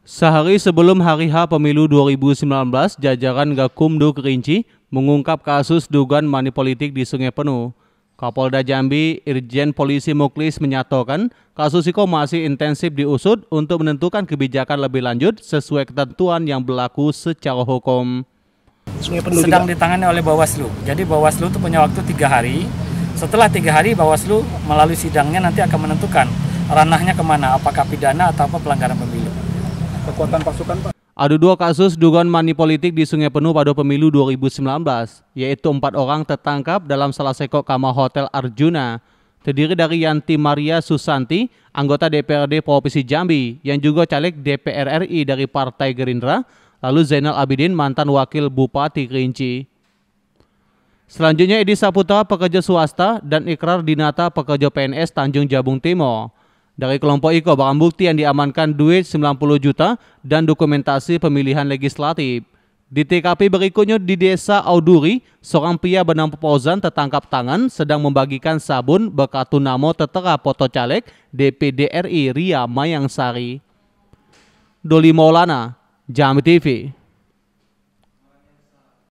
Sehari sebelum hari H pemilu 2019, jajaran Gakumdu Kerinci mengungkap kasus dugaan politik di Sungai Penuh. Kapolda Jambi, Irjen Polisi Muklis menyatakan kasus itu masih intensif diusut untuk menentukan kebijakan lebih lanjut sesuai ketentuan yang berlaku secara hukum. Sedang ditangani oleh Bawaslu. Jadi Bawaslu itu punya waktu tiga hari. Setelah tiga hari Bawaslu melalui sidangnya nanti akan menentukan ranahnya kemana, apakah pidana atau apa pelanggaran pemilu kekuatan pasukan Pak? Ada dua kasus dugaan mani politik di Sungai Penuh pada pemilu 2019, yaitu empat orang tertangkap dalam salah sekok kamar hotel Arjuna, terdiri dari Yanti Maria Susanti, anggota DPRD Provinsi Jambi, yang juga caleg DPR RI dari Partai Gerindra, lalu Zainal Abidin, mantan wakil Bupati Kerinci. Selanjutnya Edi Saputra, pekerja swasta, dan Ikrar Dinata, pekerja PNS Tanjung Jabung Timur. Dari kelompok Iko barang bukti yang diamankan duit 90 juta dan dokumentasi pemilihan legislatif. Di TKP berikutnya di desa Auduri, seorang pria bernama Pozan tertangkap tangan sedang membagikan sabun berkatu nama tertera foto caleg DPD RI Ria Mayangsari. Doli Maulana, Jam TV.